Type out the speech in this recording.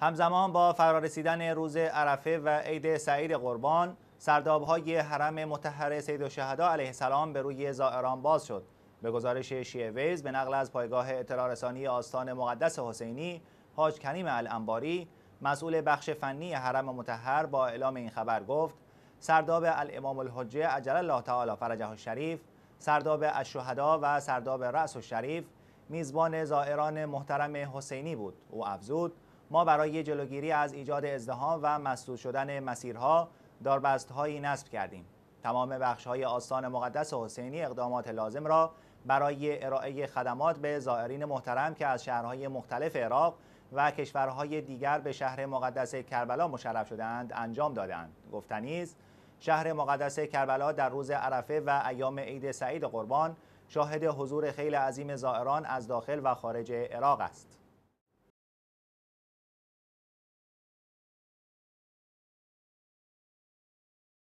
همزمان با فرارسیدن روز عرفه و عید سعید قربان سردابهای حرم متحر سید و علیه السلام به روی زائران باز شد به گزارش شیعه ویز به نقل از پایگاه اطلاع رسانی آستان مقدس حسینی حاج کریم الانباری مسئول بخش فنی حرم متحر با اعلام این خبر گفت سرداب الامام الحجه عجل الله تعالی فرجه الشریف سرداب الشهدا و سرداب رأس الشریف میزبان زائران محترم حسینی بود او افزود ما برای جلوگیری از ایجاد ازدهام و مسدود شدن مسیرها داربستهایی نصب کردیم تمام های آستان مقدس حسینی اقدامات لازم را برای ارائه خدمات به زائرین محترم که از شهرهای مختلف عراق و کشورهای دیگر به شهر مقدس کربلا مشرف شدند انجام دادند گفتنیز شهر مقدس کربلا در روز عرفه و ایام عید سعید قربان شاهد حضور خیلی عظیم زائران از داخل و خارج عراق است